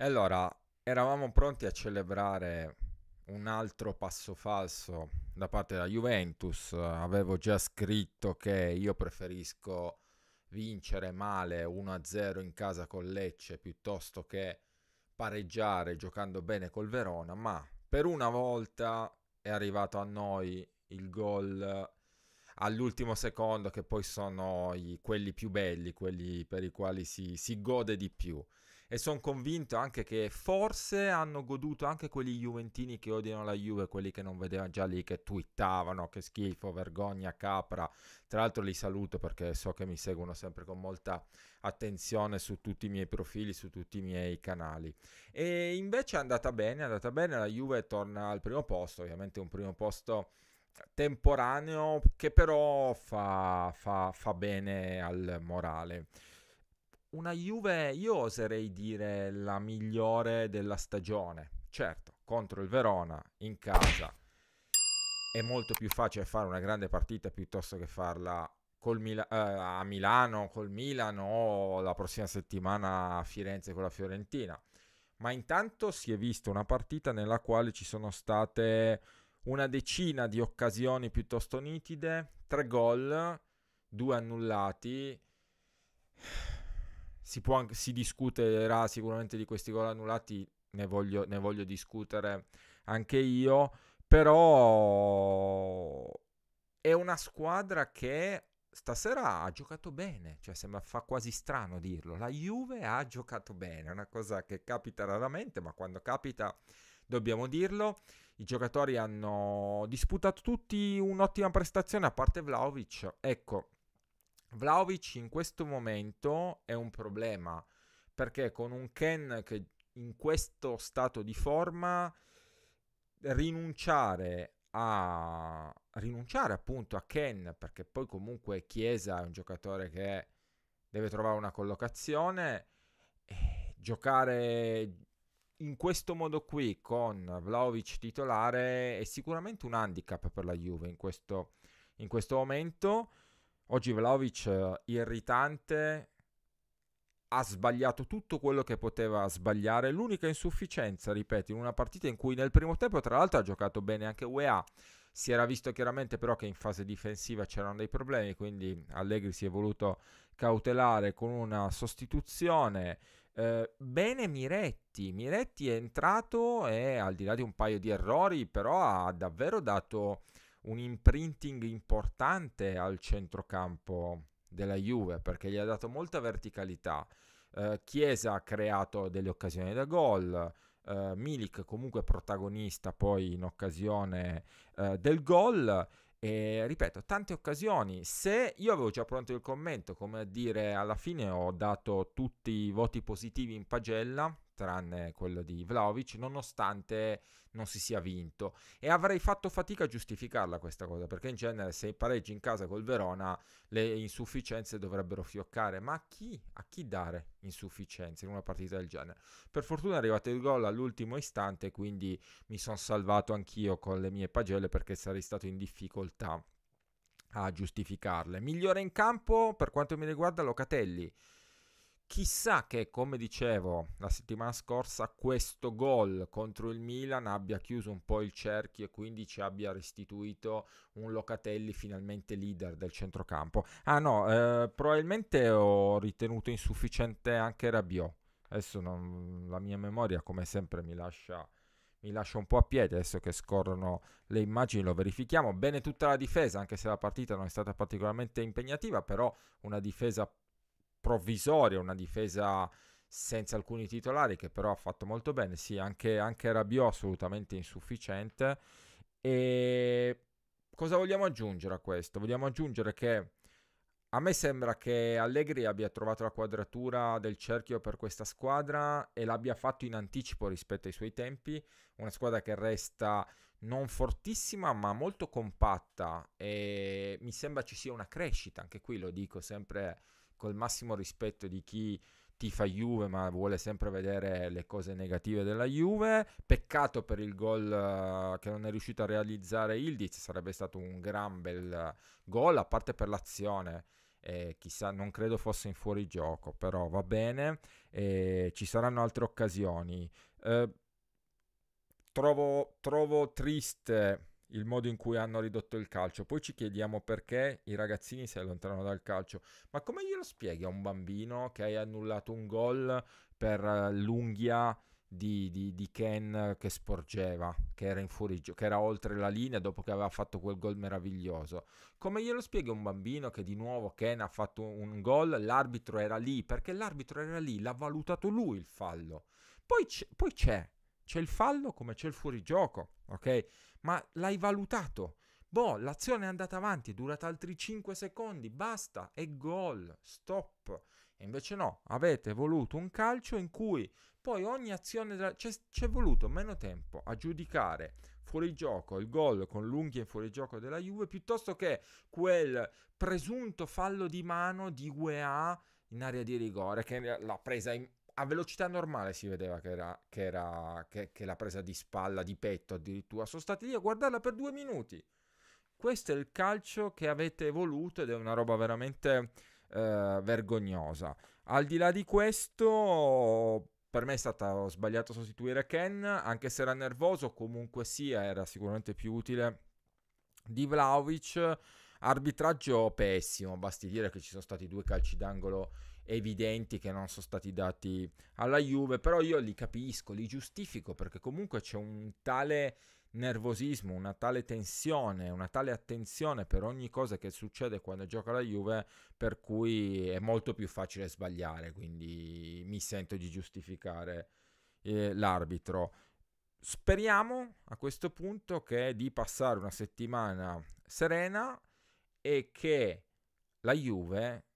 E allora, eravamo pronti a celebrare un altro passo falso da parte della Juventus. Avevo già scritto che io preferisco vincere male 1-0 in casa con Lecce piuttosto che pareggiare giocando bene col Verona, ma per una volta è arrivato a noi il gol all'ultimo secondo che poi sono i, quelli più belli, quelli per i quali si, si gode di più e sono convinto anche che forse hanno goduto anche quegli juventini che odiano la Juve, quelli che non vedevano già lì, che twittavano, che schifo, vergogna, capra. Tra l'altro li saluto perché so che mi seguono sempre con molta attenzione su tutti i miei profili, su tutti i miei canali. E invece è andata bene, è andata bene, la Juve torna al primo posto, ovviamente un primo posto temporaneo che però fa, fa, fa bene al morale una Juve, io oserei dire la migliore della stagione. Certo, contro il Verona, in casa, è molto più facile fare una grande partita piuttosto che farla Mil- eh, a Milano col Milano o la prossima settimana a Firenze con la Fiorentina. Ma intanto si è vista una partita nella quale ci sono state una decina di occasioni piuttosto nitide, tre gol, due annullati si, può, si discuterà sicuramente di questi gol annullati, ne voglio, ne voglio discutere anche io, però è una squadra che stasera ha giocato bene, cioè sembra fa quasi strano dirlo, la Juve ha giocato bene, è una cosa che capita raramente, ma quando capita dobbiamo dirlo. I giocatori hanno disputato tutti un'ottima prestazione a parte Vlaovic. Ecco, Vlaovic in questo momento è un problema perché con un Ken che in questo stato di forma rinunciare a rinunciare appunto a Ken perché poi comunque Chiesa è un giocatore che deve trovare una collocazione e eh, giocare in questo modo qui con Vlaovic titolare è sicuramente un handicap per la Juve in questo, in questo momento Oggi Vlaovic eh, irritante, ha sbagliato tutto quello che poteva sbagliare. L'unica insufficienza, ripeto, in una partita in cui nel primo tempo, tra l'altro, ha giocato bene anche UEA. Si era visto chiaramente però che in fase difensiva c'erano dei problemi, quindi Allegri si è voluto cautelare con una sostituzione. Eh, bene Miretti, Miretti è entrato e al di là di un paio di errori, però ha davvero dato un imprinting importante al centrocampo della Juve perché gli ha dato molta verticalità. Eh, Chiesa ha creato delle occasioni da gol, eh, Milik comunque protagonista poi in occasione eh, del gol e ripeto, tante occasioni. Se io avevo già pronto il commento, come a dire alla fine ho dato tutti i voti positivi in pagella tranne quello di Vlaovic, nonostante non si sia vinto. E avrei fatto fatica a giustificarla questa cosa, perché in genere se pareggi in casa col Verona le insufficienze dovrebbero fioccare, ma a chi, a chi dare insufficienze in una partita del genere? Per fortuna è arrivato il gol all'ultimo istante, quindi mi sono salvato anch'io con le mie pagelle perché sarei stato in difficoltà a giustificarle. Migliore in campo per quanto mi riguarda Locatelli Chissà che, come dicevo la settimana scorsa, questo gol contro il Milan abbia chiuso un po' il cerchio e quindi ci abbia restituito un Locatelli finalmente leader del centrocampo. Ah no, eh, probabilmente ho ritenuto insufficiente anche Rabiot. Adesso non, la mia memoria, come sempre, mi lascia mi lascia un po' a piedi adesso che scorrono le immagini, lo verifichiamo. Bene tutta la difesa, anche se la partita non è stata particolarmente impegnativa, però una difesa provvisoria, una difesa senza alcuni titolari che però ha fatto molto bene, sì, anche, anche Rabiot assolutamente insufficiente. E cosa vogliamo aggiungere a questo? Vogliamo aggiungere che a me sembra che Allegri abbia trovato la quadratura del cerchio per questa squadra e l'abbia fatto in anticipo rispetto ai suoi tempi, una squadra che resta non fortissima ma molto compatta e mi sembra ci sia una crescita, anche qui lo dico sempre col massimo rispetto di chi tifa Juve ma vuole sempre vedere le cose negative della Juve. Peccato per il gol uh, che non è riuscito a realizzare Ildiz, sarebbe stato un gran bel eh, gol, a parte per l'azione. Eh, chissà, non credo fosse in fuorigioco, però va bene, eh, ci saranno altre occasioni. Eh, trovo, trovo triste il modo in cui hanno ridotto il calcio. Poi ci chiediamo perché i ragazzini si allontanano dal calcio. Ma come glielo spieghi a un bambino che hai annullato un gol per eh, l'unghia di, di, di Ken che sporgeva, che era in fuorigio, che era oltre la linea dopo che aveva fatto quel gol meraviglioso? Come glielo spieghi a un bambino che di nuovo Ken ha fatto un gol, l'arbitro era lì, perché l'arbitro era lì, l'ha valutato lui il fallo. Poi, c- poi c'è, c'è il fallo come c'è il fuorigioco ok? Ma l'hai valutato. Boh, l'azione è andata avanti, è durata altri 5 secondi, basta, è gol, stop. E invece no, avete voluto un calcio in cui poi ogni azione della... c'è, c'è voluto meno tempo a giudicare fuorigioco, il gol con l'unghia in fuorigioco della Juve, piuttosto che quel presunto fallo di mano di UEA in area di rigore che l'ha presa in, a velocità normale si vedeva che, era, che, era, che, che la presa di spalla, di petto addirittura. Sono stati lì a guardarla per due minuti. Questo è il calcio che avete voluto ed è una roba veramente eh, vergognosa. Al di là di questo, per me è stato sbagliato sostituire Ken, anche se era nervoso, comunque sia, era sicuramente più utile di Vlaovic. Arbitraggio pessimo, basti dire che ci sono stati due calci d'angolo evidenti che non sono stati dati alla Juve, però io li capisco, li giustifico perché comunque c'è un tale nervosismo, una tale tensione, una tale attenzione per ogni cosa che succede quando gioca la Juve, per cui è molto più facile sbagliare, quindi mi sento di giustificare eh, l'arbitro. Speriamo a questo punto che di passare una settimana serena e che la Juve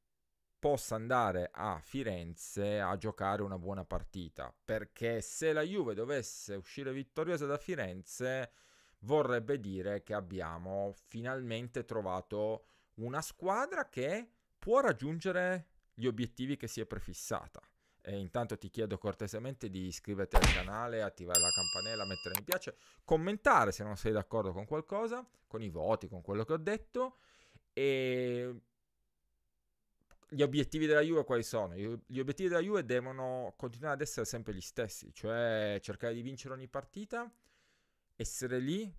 possa andare a Firenze a giocare una buona partita, perché se la Juve dovesse uscire vittoriosa da Firenze vorrebbe dire che abbiamo finalmente trovato una squadra che può raggiungere gli obiettivi che si è prefissata. E intanto ti chiedo cortesemente di iscriverti al canale, attivare la campanella, mettere mi piace, commentare se non sei d'accordo con qualcosa, con i voti, con quello che ho detto e gli obiettivi della Juve quali sono? Gli obiettivi della Juve devono continuare ad essere sempre gli stessi, cioè cercare di vincere ogni partita, essere lì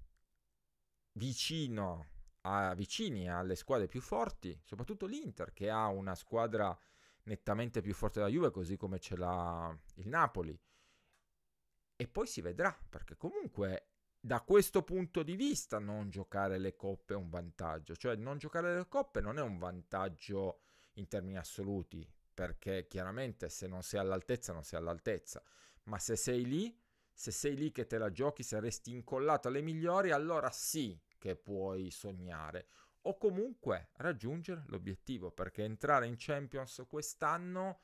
vicino a, vicini alle squadre più forti, soprattutto l'Inter che ha una squadra nettamente più forte della Juve, così come ce l'ha il Napoli. E poi si vedrà, perché comunque da questo punto di vista non giocare le coppe è un vantaggio, cioè non giocare le coppe non è un vantaggio in termini assoluti, perché chiaramente se non sei all'altezza non sei all'altezza, ma se sei lì, se sei lì che te la giochi, se resti incollato alle migliori, allora sì che puoi sognare o comunque raggiungere l'obiettivo, perché entrare in Champions quest'anno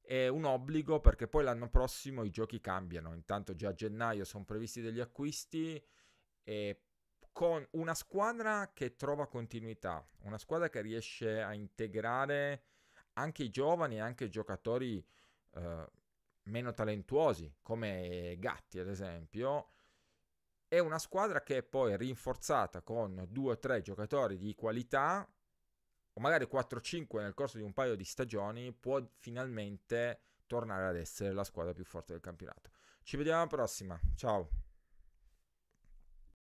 è un obbligo perché poi l'anno prossimo i giochi cambiano, intanto già a gennaio sono previsti degli acquisti e con una squadra che trova continuità, una squadra che riesce a integrare anche i giovani, e anche i giocatori eh, meno talentuosi, come Gatti ad esempio, è una squadra che è poi rinforzata con due o tre giocatori di qualità, o magari 4-5 nel corso di un paio di stagioni, può finalmente tornare ad essere la squadra più forte del campionato. Ci vediamo alla prossima, ciao!